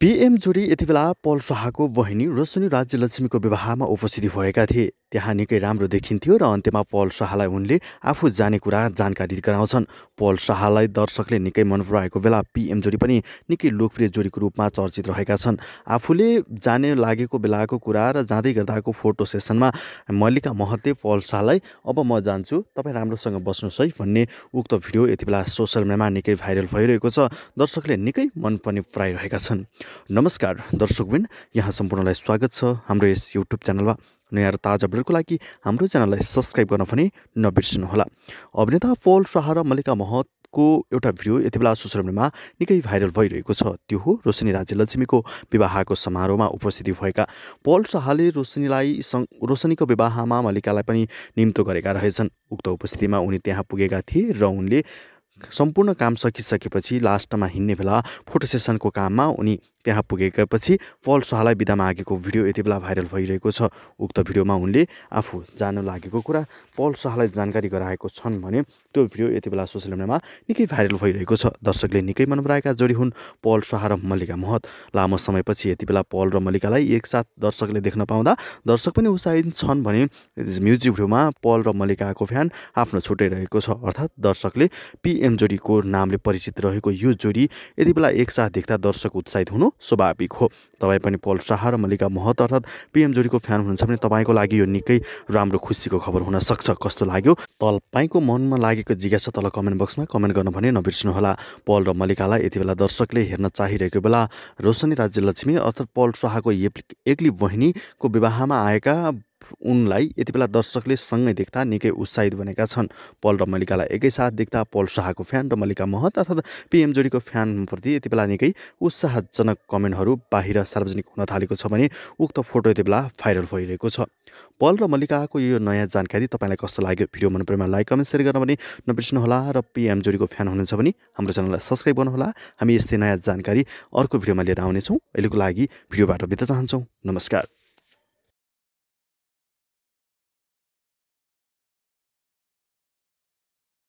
PM जोडी यति बेला पल शाहको बहिनी रोशनी राज्यलक्ष्मीको विवाहमा उपस्थिति भएका थिए त्यहाँ निकै राम्रो देखिन्थ्यो र अन्त्यमा पल शाहलाई उनले आफू जाने कुरा जानकारी गराउँछन् पल शाहलाई दर्शकले निकै मन पराएको बेला पिएम जोडी पनि निकै लोकप्रिय जोडीको रूपमा चर्चित रहेका छन् आफूले जाने लागेको बेलाको कुरा र जाँदै गर्दाको फोटो सेसनमा मल्लिका महते पल शाहलाई अब म जान्छु तपाईँ राम्रोसँग बस्नुहोस् है भन्ने उक्त भिडियो यति बेला सोसियल मिडियामा निकै भाइरल भइरहेको छ दर्शकले निकै मन पनि पराइरहेका छन् नमस्कार दर्शकबिन यहाँ सम्पूर्णलाई स्वागत छ हाम्रो यस युट्युब च्यानलमा नयाँ र ताजा अपडेटको लागि हाम्रो च्यानललाई सब्सक्राइब गर्न पनि नबिर्सिनुहोला अभिनेता पल शाह र मल्लिका महतको एउटा भिडियो यति बेला सोसियल मिडियामा निकै भाइरल भइरहेको छ त्यो हो रोशनी राज्य लक्ष्मीको विवाहको समारोहमा उपस्थिति भएका पल शाहले रोशनीलाई रोशनीको विवाहमा मल्लिकालाई पनि निम्तो गरेका रहेछन् उक्त उपस्थितिमा उनी त्यहाँ पुगेका थिए र उनले सम्पूर्ण काम सकिसकेपछि लास्टमा हिँड्ने बेला फोटो सेसनको काममा उनी त्यहाँ पुगेपछि पल शाहलाई बिदा मागेको भिडियो यति बेला भाइरल भइरहेको छ उक्त भिडियोमा उनले आफू जान लागेको कुरा पल शाहलाई जानकारी गराएको छन् भने त्यो भिडियो यति बेला सोसियल मिडियामा निकै भाइरल भइरहेको छ दर्शकले निकै मन पराएका जोडी हुन् पल शाह र मल्लिका महत लामो समयपछि यति बेला पल र मल्लिकालाई एकसाथ दर्शकले देख्न पाउँदा दर्शक पनि उत्साहित छन् भने म्युजिक भिडियोमा पल र मल्लिकाको फ्यान आफ्नो छुट्टै रहेको छ अर्थात् दर्शकले पिएम जोडीको नामले परिचित रहेको यो जोडी यति बेला एकसाथ देख्दा दर्शक उत्साहित हुनु स्वाभाविक हो तपाईँ पनि पल शाह र मल्लिका महत अर्थात् पिएम जोडीको फ्यान हुनुहुन्छ भने तपाईँको लागि यो निकै राम्रो खुसीको खबर हुनसक्छ कस्तो लाग्यो तपाईँको मनमा लागेको जिज्ञासा तल कमेन्ट बक्समा कमेन्ट गर्नु भने नबिर्सिनुहोला पल र मल्लिकालाई यति बेला दर्शकले हेर्न चाहिरहेको बेला रोशनी राज्य लक्ष्मी अर्थात् पल शाहको एक्ली बहिनीको विवाहमा आएका उनलाई यति बेला दर्शकले सँगै देख्दा निकै उत्साहित बनेका छन् पल र मल्लिकालाई एकैसाथ देख्दा पल शाहको फ्यान र मल्लिका महत अर्थात् पिएम जोडीको फ्यानप्रति यति बेला निकै उत्साहजनक कमेन्टहरू बाहिर सार्वजनिक हुन थालेको छ भने उक्त फोटो यति बेला भाइरल भइरहेको छ पल र मल्लिकाको यो नयाँ जानकारी तपाईँलाई कस्तो लाग्यो भिडियो मन परेमा लाइक कमेन्ट सेयर गर्न भने नबिर्सनुहोला र पिएम जोडीको फ्यान हुनुहुन्छ भने हाम्रो च्यानललाई सब्सक्राइब गर्नुहोला हामी यस्तै नयाँ जानकारी अर्को भिडियोमा लिएर आउनेछौँ अहिलेको लागि भिडियोबाट बित्न चाहन्छौँ नमस्कार